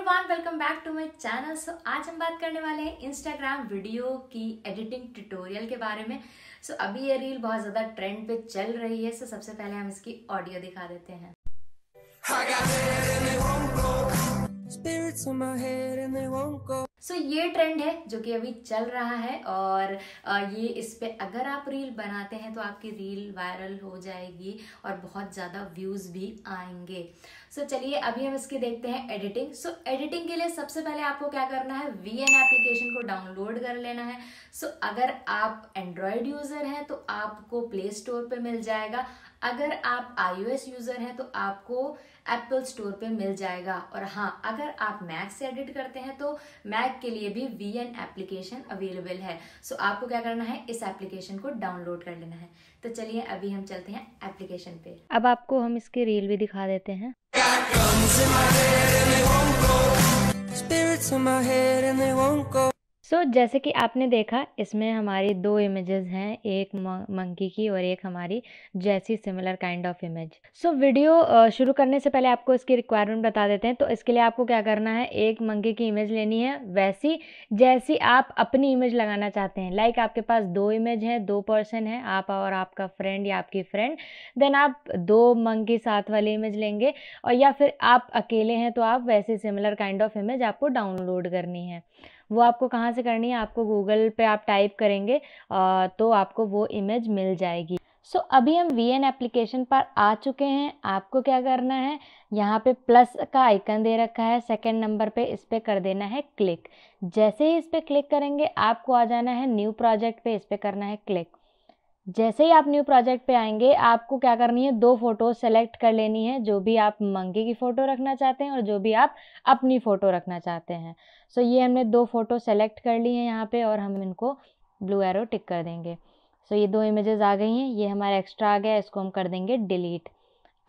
everyone welcome back to my channel so आज हम बात करने वाले हैं इंस्टाग्राम वीडियो की एडिटिंग ट्यूटोरियल के बारे में सो so, अभी ये रील बहुत ज़्यादा ट्रेंड पे चल रही है सो so, सबसे पहले हम इसकी ऑडियो दिखा देते हैं सो so, ये ट्रेंड है जो कि अभी चल रहा है और ये इस पर अगर आप रील बनाते हैं तो आपकी रील वायरल हो जाएगी और बहुत ज़्यादा व्यूज़ भी आएंगे सो so, चलिए अभी हम इसकी देखते हैं एडिटिंग सो so, एडिटिंग के लिए सबसे पहले आपको क्या करना है वी एन एप्लीकेशन को डाउनलोड कर लेना है सो so, अगर आप एंड्रॉयड यूज़र हैं तो आपको प्ले स्टोर पर मिल जाएगा अगर आप iOS यूजर हैं तो आपको एप्पल स्टोर पे मिल जाएगा और हाँ अगर आप मैक से एडिट करते हैं तो मैक के लिए भी वी एन एप्लीकेशन अवेलेबल है सो so, आपको क्या करना है इस एप्लीकेशन को डाउनलोड कर लेना है तो चलिए अभी हम चलते हैं एप्लीकेशन पे अब आपको हम इसके रील भी दिखा देते हैं सो so, जैसे कि आपने देखा इसमें हमारी दो इमेजेस हैं एक मंकी की और एक हमारी जैसी similar kind of image so video शुरू करने से पहले आपको इसकी रिक्वायरमेंट बता देते हैं तो इसके लिए आपको क्या करना है एक मंकी की इमेज लेनी है वैसी जैसी आप अपनी इमेज लगाना चाहते हैं लाइक like आपके पास दो इमेज हैं दो पर्सन हैं आप और आपका फ्रेंड या आपकी फ्रेंड देन आप दो मंकी साथ वाली इमेज लेंगे और या फिर आप अकेले हैं तो आप वैसी सिमिलर काइंड ऑफ इमेज आपको डाउनलोड करनी है वो आपको कहाँ से करनी है आपको गूगल पे आप टाइप करेंगे तो आपको वो इमेज मिल जाएगी सो so, अभी हम वी एन एप्लीकेशन पर आ चुके हैं आपको क्या करना है यहाँ पे प्लस का आइकन दे रखा है सेकेंड नंबर पे इस पर कर देना है क्लिक जैसे ही इस पर क्लिक करेंगे आपको आ जाना है न्यू प्रोजेक्ट पे इस पर करना है क्लिक जैसे ही आप न्यू प्रोजेक्ट पे आएंगे आपको क्या करनी है दो फ़ोटो सेलेक्ट कर लेनी है जो भी आप मंगे की फ़ोटो रखना चाहते हैं और जो भी आप अपनी फ़ोटो रखना चाहते हैं सो so, ये हमने दो फ़ोटो सेलेक्ट कर ली हैं यहाँ पे और हम इनको ब्लू एरो टिक कर देंगे सो so, ये दो इमेजेस आ गई हैं ये हमारा एक्स्ट्रा आ गया इसको हम कर देंगे डिलीट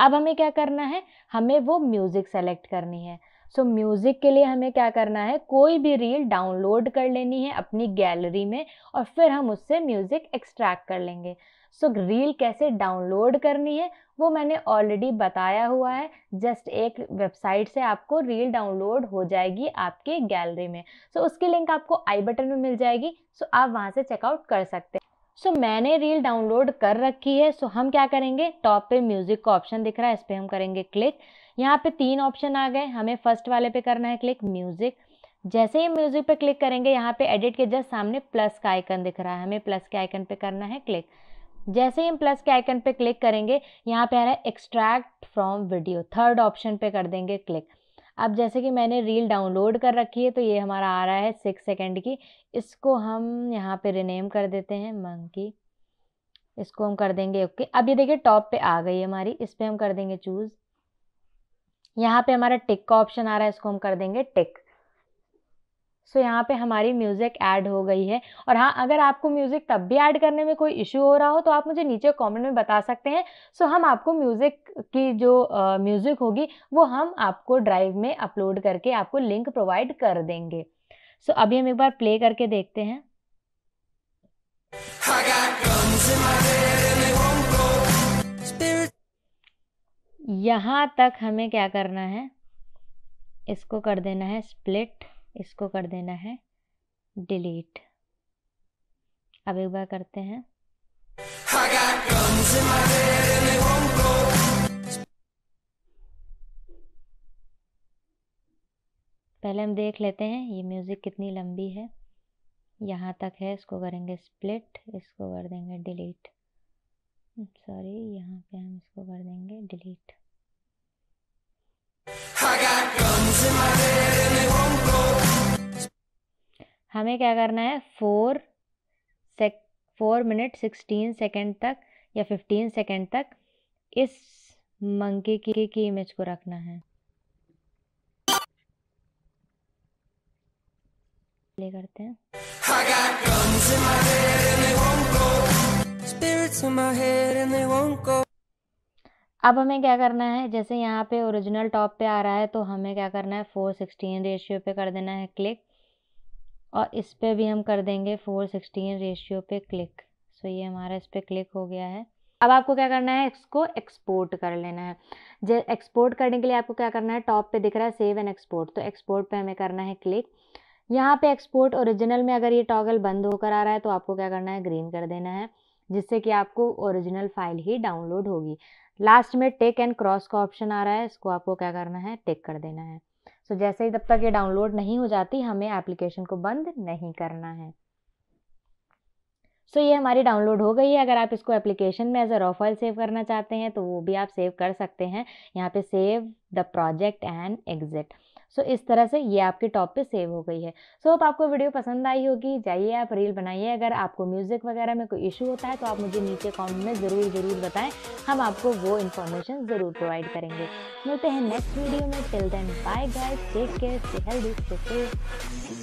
अब हमें क्या करना है हमें वो म्यूज़िक सेलेक्ट करनी है सो so, म्यूज़िक के लिए हमें क्या करना है कोई भी रील डाउनलोड कर लेनी है अपनी गैलरी में और फिर हम उससे म्यूज़िक एक्सट्रैक्ट कर लेंगे सो so, रील कैसे डाउनलोड करनी है वो मैंने ऑलरेडी बताया हुआ है जस्ट एक वेबसाइट से आपको रील डाउनलोड हो जाएगी आपके गैलरी में सो so, उसकी लिंक आपको आई बटन में मिल जाएगी सो so, आप वहाँ से चेकआउट कर सकते हैं सो so, मैंने रील डाउनलोड कर रखी है सो so, हम क्या करेंगे टॉप पे म्यूज़िक का ऑप्शन दिख रहा है इस पर हम करेंगे क्लिक यहाँ पे तीन ऑप्शन आ गए हमें फर्स्ट वाले पे करना है क्लिक म्यूज़िक जैसे ही म्यूज़िक पे क्लिक करेंगे यहाँ पे एडिट के जस्ट सामने प्लस का आइकन दिख रहा है हमें प्लस के आइकन पे करना है क्लिक जैसे ही हम प्लस के आइकन पे क्लिक करेंगे यहाँ पे आ रहा है extract from video third option पे कर देंगे क्लिक अब जैसे कि मैंने रील डाउनलोड कर रखी है तो ये हमारा आ रहा है सिक्स सेकेंड की इसको हम यहाँ पे रिनेम कर देते हैं मंकी इसको हम कर देंगे ओके अब ये देखिए टॉप पे आ गई हमारी इस पर हम कर देंगे चूज़ यहाँ पे हमारा टिक का ऑप्शन आ रहा है इसको हम कर देंगे टिक सो so, यहाँ पे हमारी म्यूज़िक ऐड हो गई है और हाँ अगर आपको म्यूज़िक तब भी ऐड करने में कोई इशू हो रहा हो तो आप मुझे नीचे कमेंट में बता सकते हैं सो so, हम आपको म्यूज़िक की जो म्यूज़िक होगी वो हम आपको ड्राइव में अपलोड करके आपको लिंक प्रोवाइड कर देंगे सो so, अभी हम एक बार प्ले करके देखते हैं यहाँ तक हमें क्या करना है इसको कर देना है स्प्लिट इसको कर देना है डिलीट अब एक बार करते हैं पहले हम देख लेते हैं ये म्यूज़िक कितनी लंबी है यहाँ तक है इसको करेंगे स्प्लिट इसको कर देंगे डिलीट सॉरी hmm, यहाँ पे हम इसको कर देंगे डिलीट हमें क्या करना है four sec four minute sixteen second तक या फिफ्टीन सेकेंड तक इस मंकी की, की इमेज को रखना है ले करते हैं अब हमें क्या करना है जैसे यहाँ पे ओरिजिनल टॉप पे आ रहा है तो हमें क्या करना है फोर सिक्सटीन रेशियो पे कर देना है क्लिक और इस पर भी हम कर देंगे फोर सिक्सटीन रेशियो पे क्लिक सो ये हमारा इस पर क्लिक हो गया है अब आपको क्या करना है इसको एक्सपोर्ट कर लेना है जे एक्सपोर्ट करने के लिए आपको क्या करना है टॉप पे दिख रहा है सेव एंड एक्सपोर्ट तो एक्सपोर्ट पे हमें करना है क्लिक यहाँ पे एक्सपोर्ट ओरिजिनल में अगर ये टॉगल बंद होकर आ रहा है तो आपको क्या करना है ग्रीन कर देना है जिससे कि आपको ओरिजिनल फाइल ही डाउनलोड होगी लास्ट में टेक एंड क्रॉस का ऑप्शन आ रहा है इसको आपको क्या करना है टेक कर देना है सो so, जैसे ही तब तक ये डाउनलोड नहीं हो जाती हमें एप्लीकेशन को बंद नहीं करना है सो so, ये हमारी डाउनलोड हो गई है अगर आप इसको एप्लीकेशन में as a raw file save करना चाहते हैं तो वो भी आप सेव कर सकते हैं यहाँ पे save the project and exit so इस तरह से ये आपके टॉप पे सेव हो गई है सो so, होप आपको वीडियो पसंद आई होगी जाइए आप रील बनाइए अगर आपको म्यूज़िक वगैरह में कोई इशू होता है तो आप मुझे नीचे कॉमेंट में ज़रूर ज़रूर बताएं हम आपको वो इन्फॉर्मेशन ज़रूर प्रोवाइड करेंगे मिलते हैं नेक्स्ट वीडियो में till then bye guys take care stay